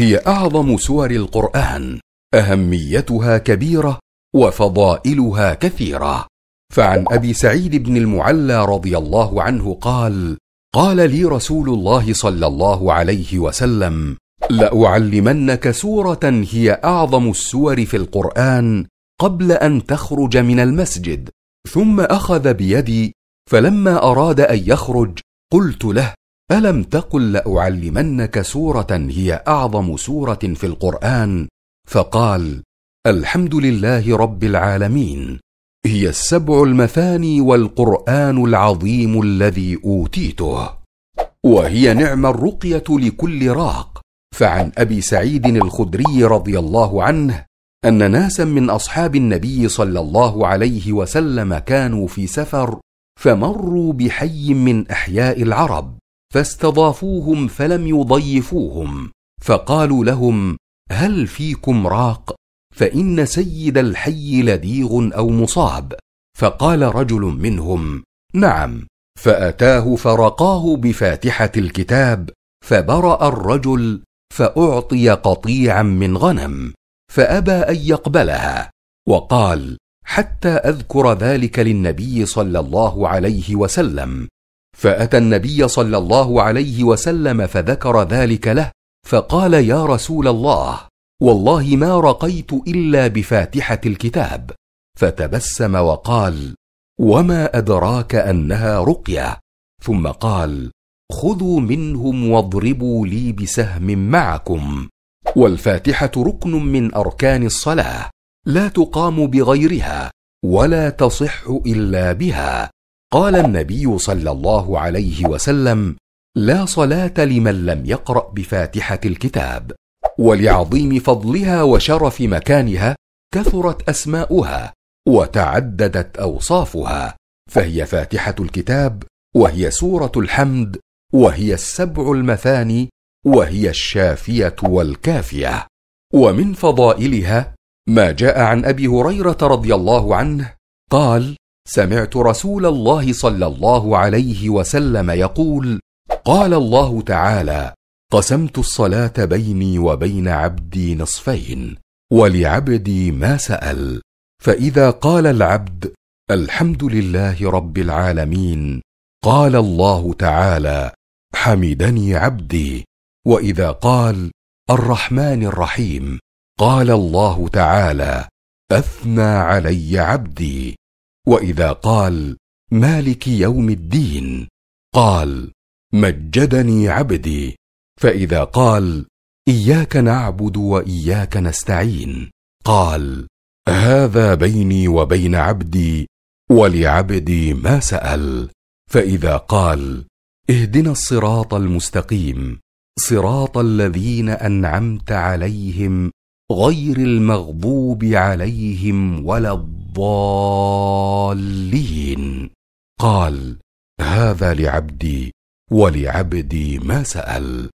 هي اعظم سور القران اهميتها كبيره وفضائلها كثيره فعن ابي سعيد بن المعلى رضي الله عنه قال قال لي رسول الله صلى الله عليه وسلم لاعلمنك سوره هي اعظم السور في القران قبل ان تخرج من المسجد ثم اخذ بيدي فلما اراد ان يخرج قلت له الم تقل لاعلمنك سوره هي اعظم سوره في القران فقال الحمد لله رب العالمين هي السبع المثاني والقران العظيم الذي اوتيته وهي نعم الرقيه لكل راق فعن ابي سعيد الخدري رضي الله عنه ان ناسا من اصحاب النبي صلى الله عليه وسلم كانوا في سفر فمروا بحي من احياء العرب فاستضافوهم فلم يضيفوهم فقالوا لهم هل فيكم راق فان سيد الحي لديغ او مصاب فقال رجل منهم نعم فاتاه فرقاه بفاتحه الكتاب فبرا الرجل فاعطي قطيعا من غنم فابى ان يقبلها وقال حتى اذكر ذلك للنبي صلى الله عليه وسلم فاتى النبي صلى الله عليه وسلم فذكر ذلك له فقال يا رسول الله والله ما رقيت الا بفاتحه الكتاب فتبسم وقال وما ادراك انها رقيه ثم قال خذوا منهم واضربوا لي بسهم معكم والفاتحه ركن من اركان الصلاه لا تقام بغيرها ولا تصح الا بها قال النبي صلى الله عليه وسلم لا صلاه لمن لم يقرا بفاتحه الكتاب ولعظيم فضلها وشرف مكانها كثرت اسماؤها وتعددت اوصافها فهي فاتحه الكتاب وهي سوره الحمد وهي السبع المثاني وهي الشافيه والكافيه ومن فضائلها ما جاء عن ابي هريره رضي الله عنه قال سمعت رسول الله صلى الله عليه وسلم يقول قال الله تعالى قسمت الصلاه بيني وبين عبدي نصفين ولعبدي ما سال فاذا قال العبد الحمد لله رب العالمين قال الله تعالى حمدني عبدي واذا قال الرحمن الرحيم قال الله تعالى اثنى علي عبدي واذا قال مالك يوم الدين قال مجدني عبدي فاذا قال اياك نعبد واياك نستعين قال هذا بيني وبين عبدي ولعبدي ما سال فاذا قال اهدنا الصراط المستقيم صراط الذين انعمت عليهم غير المغضوب عليهم ولا الضالين الضالين قال هذا لعبدي ولعبدي ما سال